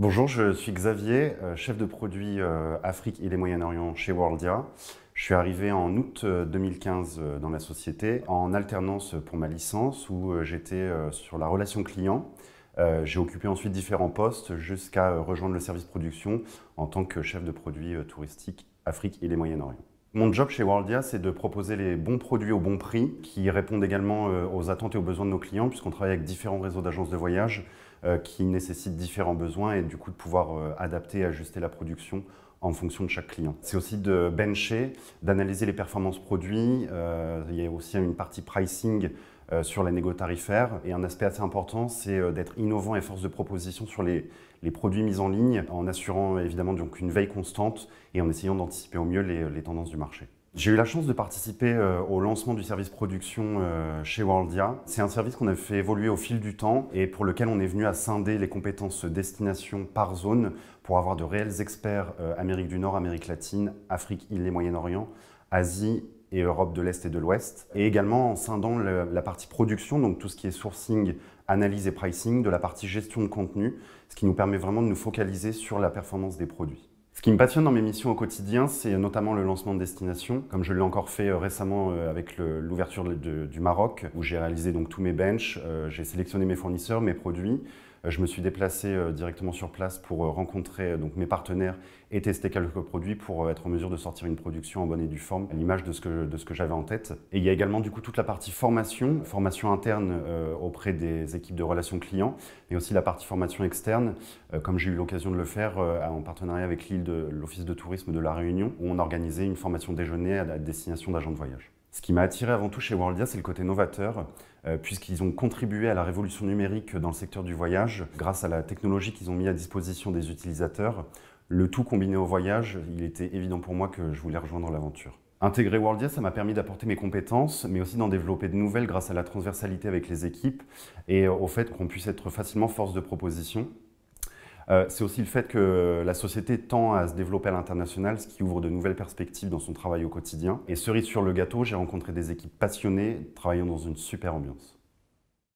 Bonjour, je suis Xavier, euh, chef de produit euh, Afrique et les Moyen-Orient chez Worldia. Je suis arrivé en août 2015 euh, dans la société en alternance pour ma licence où j'étais sur la relation client. J'ai occupé ensuite différents postes jusqu'à rejoindre le service production en tant que chef de produit touristique Afrique et les Moyen-Orient. Mon job chez Worldia, c'est de proposer les bons produits au bon prix qui répondent également aux attentes et aux besoins de nos clients puisqu'on travaille avec différents réseaux d'agences de voyage euh, qui nécessitent différents besoins et du coup de pouvoir euh, adapter et ajuster la production en fonction de chaque client. C'est aussi de bencher, d'analyser les performances produits. Euh, il y a aussi une partie pricing sur les négo tarifaire. Et un aspect assez important, c'est d'être innovant et force de proposition sur les, produits mis en ligne, en assurant évidemment une veille constante et en essayant d'anticiper au mieux les tendances du marché. J'ai eu la chance de participer euh, au lancement du service production euh, chez Worldia. C'est un service qu'on a fait évoluer au fil du temps et pour lequel on est venu à scinder les compétences destination par zone pour avoir de réels experts euh, Amérique du Nord, Amérique latine, Afrique, île et Moyen-Orient, Asie et Europe de l'Est et de l'Ouest. Et également en scindant la partie production, donc tout ce qui est sourcing, analyse et pricing, de la partie gestion de contenu, ce qui nous permet vraiment de nous focaliser sur la performance des produits. Ce qui me passionne dans mes missions au quotidien, c'est notamment le lancement de destinations, comme je l'ai encore fait euh, récemment euh, avec l'ouverture du Maroc, où j'ai réalisé donc tous mes benches, euh, j'ai sélectionné mes fournisseurs, mes produits, je me suis déplacé directement sur place pour rencontrer donc mes partenaires et tester quelques produits pour être en mesure de sortir une production en bonne et due forme, à l'image de ce que, de ce que j'avais en tête. Et il y a également du coup toute la partie formation, formation interne auprès des équipes de relations clients, mais aussi la partie formation externe, comme j'ai eu l'occasion de le faire en partenariat avec l'île de l'Office de tourisme de La Réunion, où on organisait une formation déjeuner à la destination d'agents de voyage. Ce qui m'a attiré avant tout chez Worldia, c'est le côté novateur, euh, puisqu'ils ont contribué à la révolution numérique dans le secteur du voyage grâce à la technologie qu'ils ont mis à disposition des utilisateurs. Le tout combiné au voyage, il était évident pour moi que je voulais rejoindre l'aventure. Intégrer Worldia, ça m'a permis d'apporter mes compétences, mais aussi d'en développer de nouvelles grâce à la transversalité avec les équipes et au fait qu'on puisse être facilement force de proposition euh, c'est aussi le fait que la société tend à se développer à l'international, ce qui ouvre de nouvelles perspectives dans son travail au quotidien. Et cerise sur le gâteau, j'ai rencontré des équipes passionnées travaillant dans une super ambiance.